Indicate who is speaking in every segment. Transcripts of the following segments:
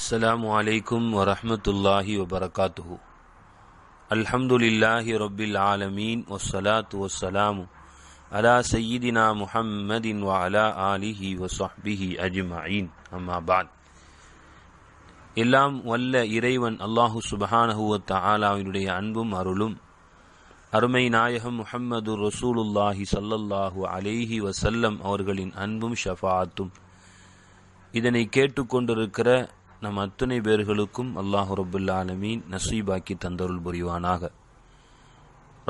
Speaker 1: السلام عليكم ورحمة الله وبركاته الحمد لله رب العالمين والصلاة والسلام على سيدنا محمد وعلى آله وصحبه أجمعين أما بعد எல்லாம் வல்ல இறைவன் அல்லாஹு சுபஹானஹுவத் தாலாவினுடைய அன்பும் அருளும் அருமை நாயகம் முஹம்மது ரசூலுல்லாஹி சல்லல்லாஹு அலேஹி வசல்லம் அவர்களின் அன்பும் ஷஃபாத்தும் இதனை கேட்டுக்கொண்டிருக்கிற நம் அத்தனை பேர்களுக்கும் அல்லாஹு ரபுல் ஆலமீன் நசீபாக்கி தந்தருள் புரிவானாக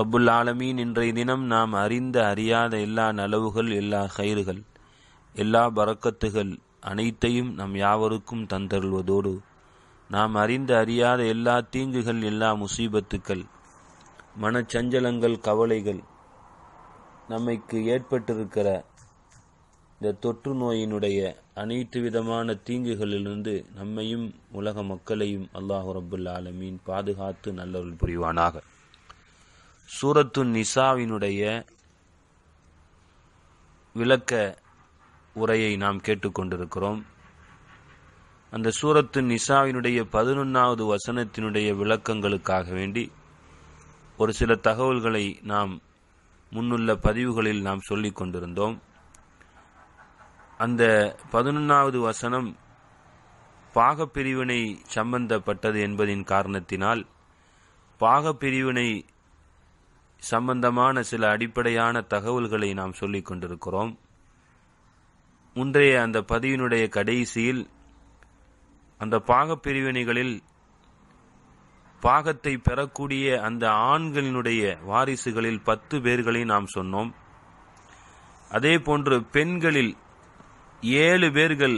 Speaker 1: ரபுல் ஆலமீன் இன்றைய தினம் நாம் அறிந்த அறியாத எல்லா நலவுகள் எல்லா கயிறுகள் எல்லா பறக்கத்துகள் அனைத்தையும் நம் யாவருக்கும் தந்தருள்வதோடு நாம் அறிந்த அறியாத எல்லா தீங்குகள் எல்லா முசீபத்துக்கள் மனச்சஞ்சலங்கள் கவலைகள் நமக்கு ஏற்பட்டிருக்கிற இந்த தொற்று நோயினுடைய அனைத்து விதமான தீங்குகளிலிருந்து நம்மையும் உலக மக்களையும் அல்லாஹு ரபுல் ஆலமீன் பாதுகாத்து நல்லவர்கள் புரிவானாக சூரத்து நிசாவினுடைய விளக்க உரையை நாம் கேட்டுக்கொண்டிருக்கிறோம் அந்த சூரத்து நிசாவினுடைய பதினொன்றாவது வசனத்தினுடைய விளக்கங்களுக்காக வேண்டி ஒரு சில தகவல்களை நாம் முன்னுள்ள பதிவுகளில் நாம் சொல்லிக் கொண்டிருந்தோம் அந்த பதினொன்றாவது வசனம் பாகப்பிரிவினை சம்பந்தப்பட்டது என்பதின் காரணத்தினால் பாகப்பிரிவினை சம்பந்தமான சில அடிப்படையான தகவல்களை நாம் சொல்லிக் கொண்டிருக்கிறோம் முன்றைய அந்த பதிவினுடைய கடைசியில் அந்த பாகப்பிரிவினைகளில் பாகத்தை பெறக்கூடிய அந்த ஆண்களினுடைய வாரிசுகளில் பத்து பேர்களை நாம் சொன்னோம் அதே போன்று பெண்களில் ஏழு பேர்கள்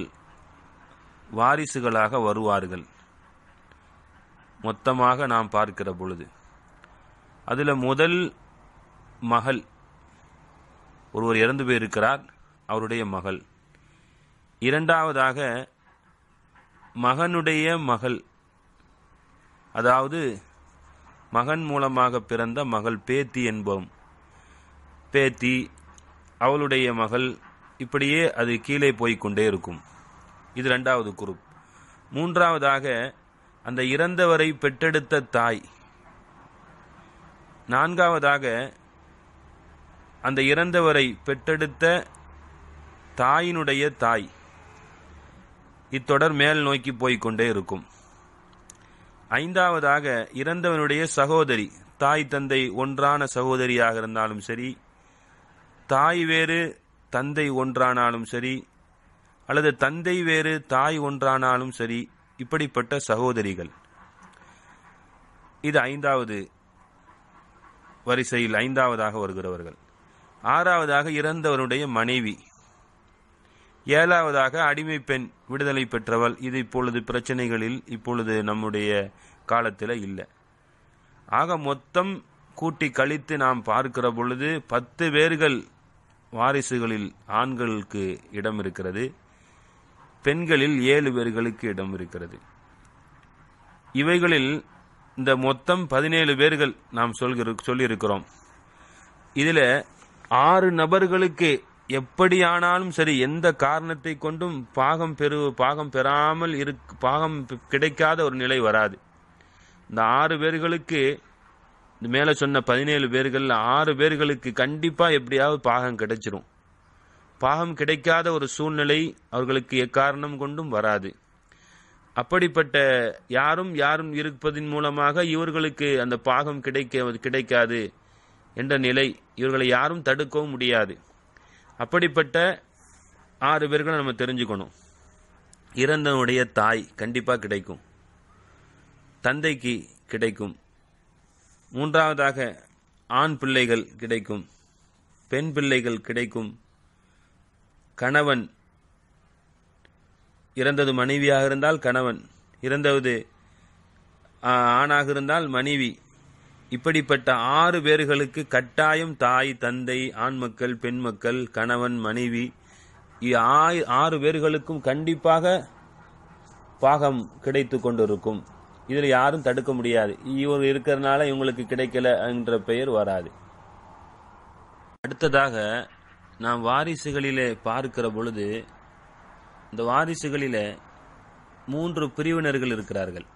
Speaker 1: வாரிசுகளாக வருவார்கள் மொத்தமாக நாம் பார்க்கிற பொழுது அதில் முதல் மகள் ஒருவர் இறந்து போயிருக்கிறார் அவருடைய மகள் இரண்டாவதாக மகனுடைய மகள் அதாவது மகன் மூலமாக பிறந்த மகள் பேத்தி என்போம் பேத்தி அவளுடைய மகள் இப்படியே அது கீழே கொண்டே இருக்கும் இது ரெண்டாவது குரூப் மூன்றாவதாக அந்த இறந்தவரை பெற்றெடுத்த தாய் நான்காவதாக அந்த இறந்தவரை பெற்றெடுத்த தாயினுடைய தாய் இத்தொடர் மேல் நோக்கி போய்கொண்டே இருக்கும் ஐந்தாவதாக இறந்தவனுடைய சகோதரி தாய் தந்தை ஒன்றான சகோதரியாக இருந்தாலும் சரி தாய் வேறு தந்தை ஒன்றானாலும் சரி அல்லது தந்தை வேறு தாய் ஒன்றானாலும் சரி இப்படிப்பட்ட சகோதரிகள் இது ஐந்தாவது வரிசையில் ஐந்தாவதாக வருகிறவர்கள் ஆறாவதாக இறந்தவனுடைய மனைவி ஏழாவதாக அடிமை பெண் விடுதலை பெற்றவள் இது இப்பொழுது பிரச்சனைகளில் இப்பொழுது நம்முடைய காலத்தில் இல்லை ஆக மொத்தம் கூட்டி கழித்து நாம் பார்க்கிற பொழுது பத்து பேர்கள் வாரிசுகளில் ஆண்களுக்கு இடம் இருக்கிறது பெண்களில் ஏழு பேர்களுக்கு இடம் இருக்கிறது இவைகளில் இந்த மொத்தம் பதினேழு பேர்கள் நாம் சொல்கிற சொல்லியிருக்கிறோம் இதில் ஆறு நபர்களுக்கு எப்படியானாலும் சரி எந்த காரணத்தை கொண்டும் பாகம் பெறு பாகம் பெறாமல் இரு பாகம் கிடைக்காத ஒரு நிலை வராது இந்த ஆறு பேர்களுக்கு மேலே சொன்ன பதினேழு பேர்களில் ஆறு பேர்களுக்கு கண்டிப்பாக எப்படியாவது பாகம் கிடைச்சிரும் பாகம் கிடைக்காத ஒரு சூழ்நிலை அவர்களுக்கு எக்காரணம் கொண்டும் வராது அப்படிப்பட்ட யாரும் யாரும் இருப்பதின் மூலமாக இவர்களுக்கு அந்த பாகம் கிடைக்க கிடைக்காது என்ற நிலை இவர்களை யாரும் தடுக்கவும் முடியாது அப்படிப்பட்ட ஆறு பேர்களை நம்ம தெரிஞ்சுக்கணும் இறந்தனுடைய தாய் கண்டிப்பாக கிடைக்கும் தந்தைக்கு கிடைக்கும் மூன்றாவதாக ஆண் பிள்ளைகள் கிடைக்கும் பெண் பிள்ளைகள் கிடைக்கும் கணவன் இறந்தது மனைவியாக இருந்தால் கணவன் இறந்தது ஆணாக இருந்தால் மனைவி இப்படிப்பட்ட ஆறு பேர்களுக்கு கட்டாயம் தாய் தந்தை ஆண் மக்கள் பெண் மக்கள் கணவன் மனைவி ஆறு பேர்களுக்கும் கண்டிப்பாக பாகம் கிடைத்து கொண்டிருக்கும் இதில் யாரும் தடுக்க முடியாது இவர் இருக்கிறதுனால இவங்களுக்கு கிடைக்கல என்ற பெயர் வராது அடுத்ததாக நாம் வாரிசுகளிலே பார்க்கிற பொழுது இந்த வாரிசுகளில மூன்று பிரிவினர்கள் இருக்கிறார்கள்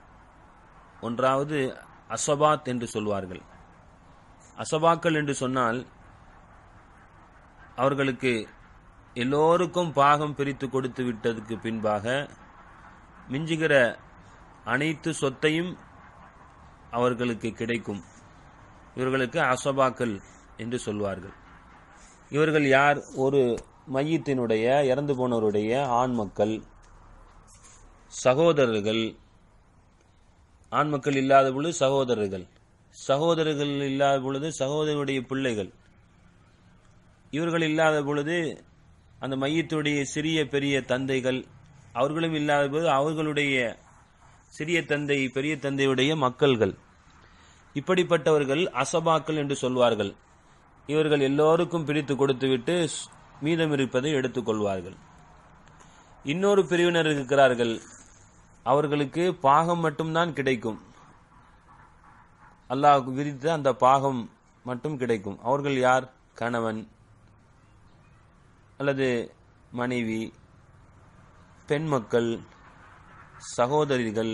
Speaker 1: ஒன்றாவது அசபாத் என்று சொல்வார்கள் அசபாக்கள் என்று சொன்னால் அவர்களுக்கு எல்லோருக்கும் பாகம் பிரித்து கொடுத்து விட்டதுக்கு பின்பாக மிஞ்சுகிற அனைத்து சொத்தையும் அவர்களுக்கு கிடைக்கும் இவர்களுக்கு அசபாக்கள் என்று சொல்வார்கள் இவர்கள் யார் ஒரு மையத்தினுடைய இறந்து போனவருடைய ஆண் மக்கள் சகோதரர்கள் ஆண் மக்கள் இல்லாத பொழுது சகோதரர்கள் சகோதரர்கள் இல்லாத பொழுது சகோதரருடைய பிள்ளைகள் இவர்கள் இல்லாத பொழுது அந்த மையத்துடைய சிறிய பெரிய தந்தைகள் அவர்களும் இல்லாத பொழுது அவர்களுடைய சிறிய தந்தை பெரிய தந்தையுடைய மக்கள்கள் இப்படிப்பட்டவர்கள் அசபாக்கள் என்று சொல்வார்கள் இவர்கள் எல்லோருக்கும் பிரித்து கொடுத்துவிட்டு மீதம் இருப்பதை எடுத்துக்கொள்வார்கள் இன்னொரு பிரிவினர் இருக்கிறார்கள் அவர்களுக்கு பாகம் மட்டும்தான் கிடைக்கும் அல்லாஹ் விரித்த அந்த பாகம் மட்டும் கிடைக்கும் அவர்கள் யார் கணவன் அல்லது மனைவி பெண் மக்கள் சகோதரிகள்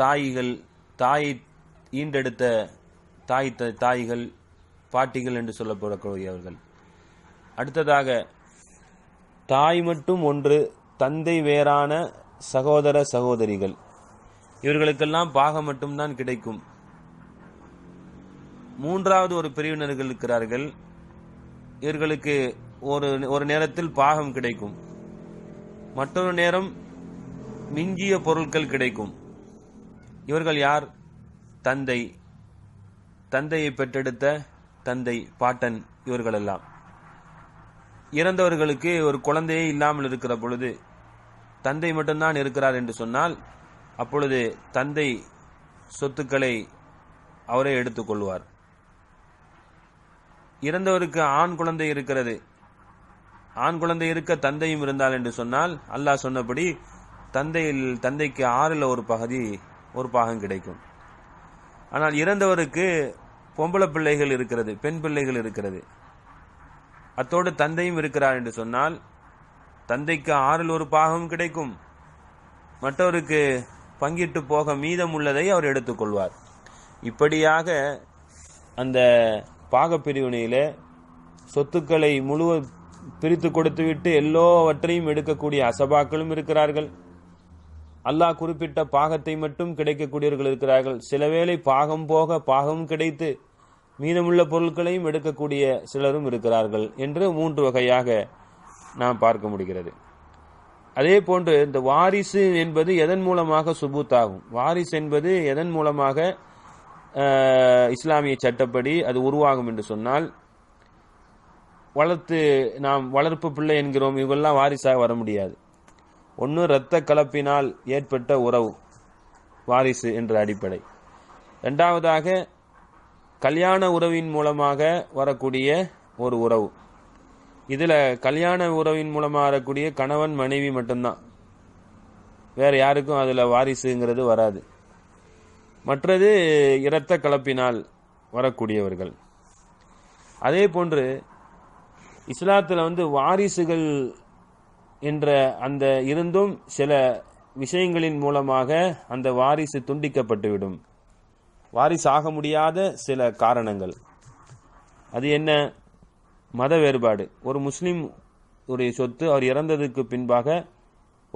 Speaker 1: தாயிகள் தாயை ஈண்டெடுத்த தாய் தாய்கள் பாட்டிகள் என்று சொல்லப்படக்கூடியவர்கள் அடுத்ததாக தாய் மட்டும் ஒன்று தந்தை வேறான சகோதர சகோதரிகள் இவர்களுக்கெல்லாம் பாகம் மட்டும்தான் கிடைக்கும் மூன்றாவது ஒரு பிரிவினர்கள் இருக்கிறார்கள் இவர்களுக்கு ஒரு ஒரு நேரத்தில் பாகம் கிடைக்கும் மற்றொரு நேரம் மிஞ்சிய பொருட்கள் கிடைக்கும் இவர்கள் யார் தந்தை தந்தையை பெற்றெடுத்த தந்தை பாட்டன் இவர்களெல்லாம் இறந்தவர்களுக்கு ஒரு குழந்தையே இல்லாமல் இருக்கிற பொழுது தந்தை மட்டும்தான் இருக்கிறார் என்று சொன்னால் அப்பொழுது தந்தை சொத்துக்களை அவரே எடுத்துக்கொள்வார் இறந்தவருக்கு ஆண் குழந்தை இருக்கிறது ஆண் குழந்தை இருக்க தந்தையும் இருந்தால் என்று சொன்னால் அல்லாஹ் சொன்னபடி தந்தையில் தந்தைக்கு ஆறில் ஒரு பகுதி ஒரு பாகம் கிடைக்கும் ஆனால் இறந்தவருக்கு பொம்பளை பிள்ளைகள் இருக்கிறது பெண் பிள்ளைகள் இருக்கிறது அத்தோடு தந்தையும் இருக்கிறார் என்று சொன்னால் தந்தைக்கு ஆறில் ஒரு பாகம் கிடைக்கும் மற்றவருக்கு பங்கிட்டு போக மீதம் உள்ளதை அவர் எடுத்துக்கொள்வார் இப்படியாக அந்த பாகப்பிரிவினையில் சொத்துக்களை முழு பிரித்து கொடுத்துவிட்டு எல்லோவற்றையும் எடுக்கக்கூடிய அசபாக்களும் இருக்கிறார்கள் அல்லாஹ் குறிப்பிட்ட பாகத்தை மட்டும் கிடைக்கக்கூடியவர்கள் இருக்கிறார்கள் சில வேளை பாகம் போக பாகம் கிடைத்து மீதமுள்ள பொருட்களையும் எடுக்கக்கூடிய சிலரும் இருக்கிறார்கள் என்று மூன்று வகையாக நாம் பார்க்க முடிகிறது அதே போன்று இந்த வாரிசு என்பது எதன் மூலமாக சுபூத்தாகும் வாரிசு என்பது எதன் மூலமாக இஸ்லாமிய சட்டப்படி அது உருவாகும் என்று சொன்னால் வளர்த்து நாம் வளர்ப்பு பிள்ளை என்கிறோம் இவெல்லாம் வாரிசாக வர முடியாது ஒன்று இரத்த கலப்பினால் ஏற்பட்ட உறவு வாரிசு என்ற அடிப்படை ரெண்டாவதாக கல்யாண உறவின் மூலமாக வரக்கூடிய ஒரு உறவு இதில் கல்யாண உறவின் மூலமாக வரக்கூடிய கணவன் மனைவி மட்டும்தான் வேறு யாருக்கும் அதில் வாரிசுங்கிறது வராது மற்றது இரத்த கலப்பினால் வரக்கூடியவர்கள் அதே போன்று இஸ்லாத்தில் வந்து வாரிசுகள் என்ற அந்த இருந்தும் சில விஷயங்களின் மூலமாக அந்த வாரிசு துண்டிக்கப்பட்டுவிடும் வாரிசு ஆக முடியாத சில காரணங்கள் அது என்ன மத வேறுபாடு ஒரு முஸ்லீம் உடைய சொத்து அவர் இறந்ததுக்கு பின்பாக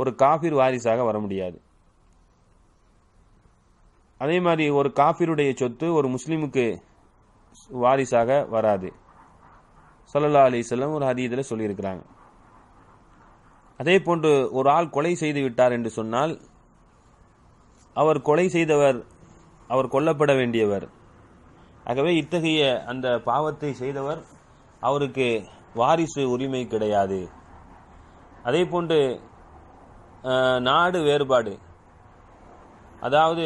Speaker 1: ஒரு காபிர் வாரிசாக வர முடியாது அதே மாதிரி ஒரு காபிருடைய சொத்து ஒரு முஸ்லீமுக்கு வாரிசாக வராது சல்லல்லா அலி செல்லம் ஒரு ஹதீதில் சொல்லியிருக்கிறாங்க அதே போன்று ஒரு ஆள் கொலை செய்து விட்டார் என்று சொன்னால் அவர் கொலை செய்தவர் அவர் கொல்லப்பட வேண்டியவர் ஆகவே இத்தகைய அந்த பாவத்தை செய்தவர் அவருக்கு வாரிசு உரிமை கிடையாது அதே போன்று நாடு வேறுபாடு அதாவது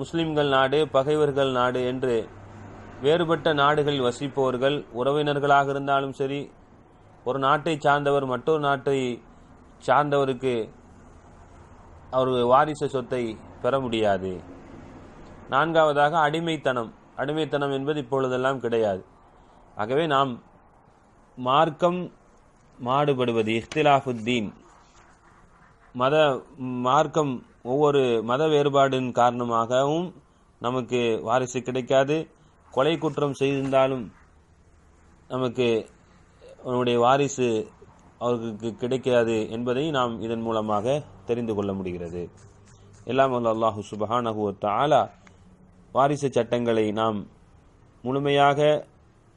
Speaker 1: முஸ்லிம்கள் நாடு பகைவர்கள் நாடு என்று வேறுபட்ட நாடுகளில் வசிப்பவர்கள் உறவினர்களாக இருந்தாலும் சரி ஒரு நாட்டை சார்ந்தவர் மற்றொரு நாட்டை சார்ந்தவருக்கு அவர் வாரிசு சொத்தை பெற முடியாது நான்காவதாக அடிமைத்தனம் அடிமைத்தனம் என்பது இப்பொழுதெல்லாம் கிடையாது ஆகவே நாம் மார்க்கம் மாடுபடுவது இஃத்திலாஃபுத்தீன் மத மார்க்கம் ஒவ்வொரு மத வேறுபாடின் காரணமாகவும் நமக்கு வாரிசு கிடைக்காது கொலை குற்றம் செய்திருந்தாலும் நமக்கு அவனுடைய வாரிசு அவருக்கு கிடைக்காது என்பதை நாம் இதன் மூலமாக தெரிந்து கொள்ள முடிகிறது எல்லாம் அல்லாஹு சுபஹானஹு தாலா வாரிசு சட்டங்களை நாம் முழுமையாக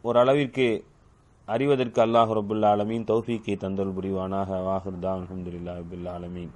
Speaker 1: ஓரளவிற்கு அறிவதற்கு அல்லாஹு ரபுல்லா அலமீன் தௌஃபீக்கை தந்தல் புரிவானாக வாஹுர்தான் அஹமதுல்லா அபுல்லா அலமீன்